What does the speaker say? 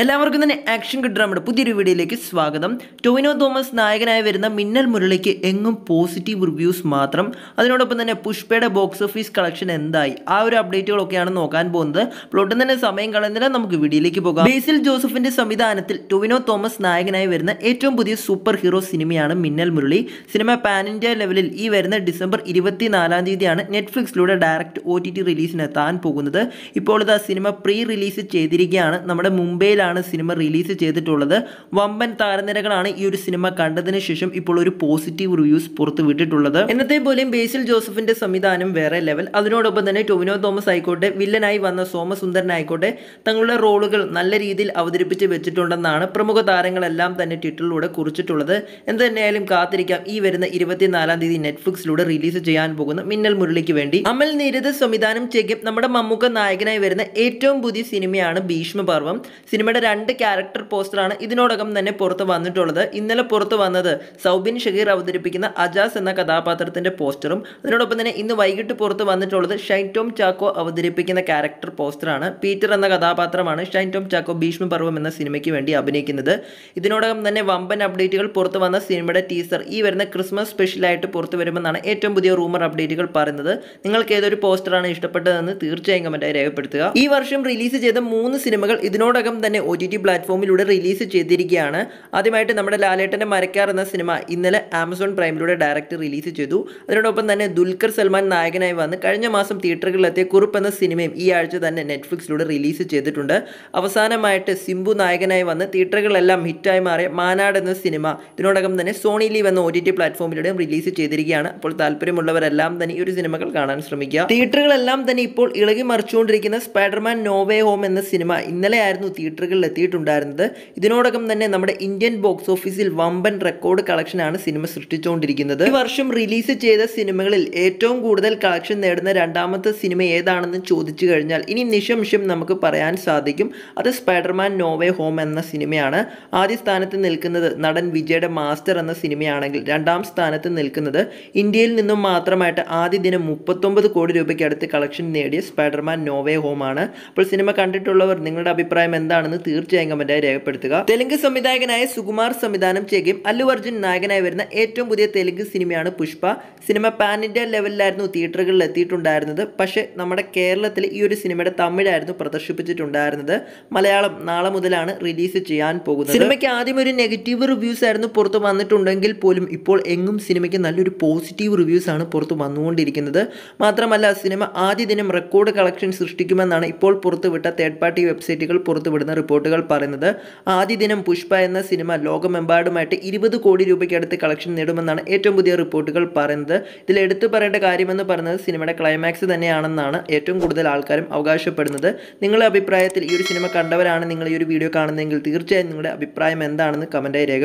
എല്ലാവർക്കും തന്നെ ആക്ഷൻ നമ്മുടെ പുതിയൊരു വീഡിയോയിലേക്ക് സ്വാഗതം ടൊവിനോ തോമസ് നായകനായി വരുന്ന മിന്നൽ മുരളിക്ക് എങ്ങും പോസിറ്റീവ് റിവ്യൂസ് മാത്രം അതിനോടൊപ്പം തന്നെ പുഷ്പയുടെ ബോക്സ് ഓഫീസ് കളക്ഷൻ എന്തായി ആ ഒരു അപ്ഡേറ്റുകളൊക്കെയാണ് നോക്കാൻ പോകുന്നത് പ്ലോട്ടിൽ തന്നെ സമയം കളയുന്നില്ല നമുക്ക് വീഡിയോയിലേക്ക് പോകാം ബേസിൽ ജോസഫിന്റെ സംവിധാനത്തിൽ ടൊവിനോ തോമസ് നായകനായി വരുന്ന ഏറ്റവും പുതിയ സൂപ്പർ ഹീറോ സിനിമയാണ് മിന്നൽ മുരളി സിനിമ പാൻ ഇന്ത്യ ലെവലിൽ ഈ വരുന്ന ഡിസംബർ ഇരുപത്തിനാലാം തീയതിയാണ് നെറ്റ്ഫ്ലിക്സിലൂടെ ഡയറക്റ്റ് ഒ ടി ടി റിലീസിനെത്താൻ പോകുന്നത് ഇപ്പോൾ ഇത് ആ സിനിമ പ്രീ റിലീസ് ചെയ്തിരിക്കുകയാണ് നമ്മുടെ മുംബൈയിലാണ് ആണ് സിനിമ റിലീസ് ചെയ്തിട്ടുള്ളത് വമ്പൻ താരനിരകളാണ് ഈ ഒരു സിനിമ കണ്ടതിന് ശേഷം ഇപ്പോൾ ഒരു പോസിറ്റീവ് റിവ്യൂസ് പുറത്തു വിട്ടിട്ടുള്ളത് എന്നത്തെ പോലെയും ബേസിൽ ജോസഫിന്റെ സംവിധാനം വേറെ ലെവൽ അതിനോടൊപ്പം തന്നെ ടൊവിനോ തോമസ് ആയിക്കോട്ടെ വില്ലനായി വന്ന സോമസുന്ദരൻ ആയിക്കോട്ടെ തങ്ങളുടെ റോളുകൾ നല്ല രീതിയിൽ അവതരിപ്പിച്ച് വെച്ചിട്ടുണ്ടെന്നാണ് പ്രമുഖ താരങ്ങളെല്ലാം തന്നെ ട്വിറ്ററിലൂടെ കുറിച്ചിട്ടുള്ളത് എന്ത് തന്നെയായാലും കാത്തിരിക്കാം ഈ വരുന്ന ഇരുപത്തിനാലാം തീയതി നെറ്റ്ഫ്ലിക്സിലൂടെ റിലീസ് ചെയ്യാൻ പോകുന്ന മിന്നൽ മുരളിക്ക് വേണ്ടി അമൽ നിരത് സംവിധാനം ചെയ്യും നമ്മുടെ മമ്മൂക്ക നായകനായി വരുന്ന ഏറ്റവും പുതിയ സിനിമയാണ് ഭീഷ്മപർവം സിനിമയുടെ ഇവരുടെ രണ്ട് ക്യാരക്ടർ പോസ്റ്ററാണ് ഇതിനോടകം തന്നെ പുറത്ത് വന്നിട്ടുള്ളത് ഇന്നലെ പുറത്ത് വന്നത് സൗബിൻ ഷഹീർ അവതരിപ്പിക്കുന്ന അജാസ് എന്ന കഥാപാത്രത്തിന്റെ പോസ്റ്ററും അതിനോടൊപ്പം തന്നെ ഇന്ന് വൈകിട്ട് പുറത്ത് വന്നിട്ടുള്ളത് ഷൈൻ ടോം ചാക്കോ അവതരിപ്പിക്കുന്ന ക്യാരക്ടർ പോസ്റ്ററാണ് പീറ്റർ എന്ന കഥാപാത്രമാണ് ഷൈൻ ടോം ചാക്കോ പർവം എന്ന സിനിമയ്ക്ക് വേണ്ടി അഭിനയിക്കുന്നത് ഇതിനോടകം തന്നെ വമ്പൻ അപ്ഡേറ്റുകൾ പുറത്ത് വന്ന സിനിമയുടെ ടീസർ ഈ വരുന്ന ക്രിസ്മസ് സ്പെഷ്യലായിട്ട് പുറത്ത് വരുമെന്നാണ് ഏറ്റവും പുതിയ റൂമർ അപ്ഡേറ്റുകൾ പറയുന്നത് നിങ്ങൾക്ക് ഏതൊരു പോസ്റ്ററാണ് ഇഷ്ടപ്പെട്ടതെന്ന് തീർച്ചയായും കമന്റായി രേഖപ്പെടുത്തുക ഈ വർഷം റിലീസ് ചെയ്ത മൂന്ന് സിനിമകൾ ഇതിനോടകം തന്നെ ഒ ടി ടി പ്ലാറ്റ്ഫോമിലൂടെ റിലീസ് ചെയ്തിരിക്കുകയാണ് ആദ്യമായിട്ട് നമ്മുടെ ലാലേട്ടൻ്റെ മരക്കാർ എന്ന സിനിമ ഇന്നലെ ആമസോൺ പ്രൈമിലൂടെ ഡയറക്റ്റ് റിലീസ് ചെയ്തു അതിനോടൊപ്പം തന്നെ ദുൽഖർ സൽമാൻ നായകനായി വന്ന് കഴിഞ്ഞ മാസം തിയേറ്ററുകളിലെത്തിയ കുറുപ്പ് എന്ന സിനിമയും ഈ ആഴ്ച തന്നെ നെറ്റ്ഫ്ലിക്സിലൂടെ റിലീസ് ചെയ്തിട്ടുണ്ട് അവസാനമായിട്ട് സിംബു നായകനായി വന്ന് തിയേറ്ററുകളെല്ലാം ഹിറ്റായി മാറിയ മാനാട് എന്ന സിനിമ ഇതിനോടകം തന്നെ സോണി ലീവ് എന്ന ഒ ടി ടി പ്ലാറ്റ്ഫോമിലൂടെയും റിലീസ് ചെയ്തിരിക്കുകയാണ് അപ്പോൾ താല്പര്യമുള്ളവരെല്ലാം തന്നെ ഈ ഒരു സിനിമകൾ കാണാൻ ശ്രമിക്കുക തിയേറ്ററുകളെല്ലാം തന്നെ ഇപ്പോൾ ഇളകി മറിച്ചുകൊണ്ടിരിക്കുന്ന സ്പൈഡർമാൻ നോവേ ഹോം എന്ന സിനിമ ഇന്നലെയായിരുന്നു തിയേറ്ററുകൾ തിയേറ്ററിൽ എത്തിയിട്ടുണ്ടായിരുന്നത് ഇതിനോടകം തന്നെ നമ്മുടെ ഇന്ത്യൻ ബോക്സ് ഓഫീസിൽ വമ്പൻ റെക്കോർഡ് കളക്ഷനാണ് സിനിമ സൃഷ്ടിച്ചുകൊണ്ടിരിക്കുന്നത് ഈ വർഷം റിലീസ് ചെയ്ത സിനിമകളിൽ ഏറ്റവും കൂടുതൽ കളക്ഷൻ നേടുന്ന രണ്ടാമത്തെ സിനിമ ഏതാണെന്ന് ചോദിച്ചു കഴിഞ്ഞാൽ ഇനി നിശംശം നമുക്ക് പറയാൻ സാധിക്കും അത് സ്പൈഡർമാൻ നോവേ ഹോം എന്ന സിനിമയാണ് ആദ്യ സ്ഥാനത്ത് നിൽക്കുന്നത് നടൻ വിജയുടെ മാസ്റ്റർ എന്ന സിനിമയാണെങ്കിൽ രണ്ടാം സ്ഥാനത്ത് നിൽക്കുന്നത് ഇന്ത്യയിൽ നിന്നും മാത്രമായിട്ട് ആദ്യ ദിനം മുപ്പത്തൊമ്പത് കോടി രൂപയ്ക്ക് അടുത്ത് കളക്ഷൻ നേടിയ സ്പൈഡർമാൻ നോവേ ഹോം ആണ് അപ്പോൾ സിനിമ കണ്ടിട്ടുള്ളവർ നിങ്ങളുടെ അഭിപ്രായം എന്താണെന്ന് തീർച്ചയായും കമന്റായി രേഖപ്പെടുത്തുക തെലുങ്ക് സംവിധായകനായ സുകുമാർ സംവിധാനം ചെയ്യുകയും അല്ലു അർജുൻ നായകനായി വരുന്ന ഏറ്റവും പുതിയ തെലുങ്ക് സിനിമയാണ് പുഷ്പ സിനിമ പാൻ ഇന്ത്യ ലെവലിലായിരുന്നു തിയേറ്ററുകളിൽ എത്തിയിട്ടുണ്ടായിരുന്നത് പക്ഷേ നമ്മുടെ കേരളത്തിൽ ഈ ഒരു സിനിമയുടെ തമിഴായിരുന്നു പ്രദർശിപ്പിച്ചിട്ടുണ്ടായിരുന്നത് മലയാളം നാളെ മുതലാണ് റിലീസ് ചെയ്യാൻ പോകുന്നത് സിനിമയ്ക്ക് ആദ്യം ഒരു നെഗറ്റീവ് റിവ്യൂസ് ആയിരുന്നു പുറത്ത് വന്നിട്ടുണ്ടെങ്കിൽ പോലും ഇപ്പോൾ എങ്ങും സിനിമയ്ക്ക് നല്ലൊരു പോസിറ്റീവ് റിവ്യൂസ് ആണ് പുറത്ത് വന്നുകൊണ്ടിരിക്കുന്നത് മാത്രമല്ല സിനിമ ആദ്യ ദിനം റെക്കോർഡ് കളക്ഷൻ സൃഷ്ടിക്കുമെന്നാണ് ഇപ്പോൾ പുറത്തുവിട്ട തേർഡ് പാർട്ടി വെബ്സൈറ്റുകൾ പുറത്തുവിടുന്ന റിപ്പോർട്ടുകൾ പറയുന്നത് ആദ്യ ദിനം പുഷ്പ എന്ന സിനിമ ലോകമെമ്പാടുമായിട്ട് ഇരുപത് കോടി രൂപയ്ക്ക് അടുത്ത് കളക്ഷൻ നേടുമെന്നാണ് ഏറ്റവും പുതിയ റിപ്പോർട്ടുകൾ പറയുന്നത് ഇതിൽ എടുത്തു പറയേണ്ട കാര്യമെന്ന് പറയുന്നത് സിനിമയുടെ ക്ലൈമാക്സ് തന്നെയാണെന്നാണ് ഏറ്റവും കൂടുതൽ ആൾക്കാരും അവകാശപ്പെടുന്നത് നിങ്ങളുടെ അഭിപ്രായത്തിൽ ഈ ഒരു സിനിമ കണ്ടവരാണ് നിങ്ങൾ ഈ ഒരു വീഡിയോ കാണുന്നതെങ്കിൽ തീർച്ചയായും നിങ്ങളുടെ അഭിപ്രായം എന്താണെന്ന് കമൻറ്റായി രേഖ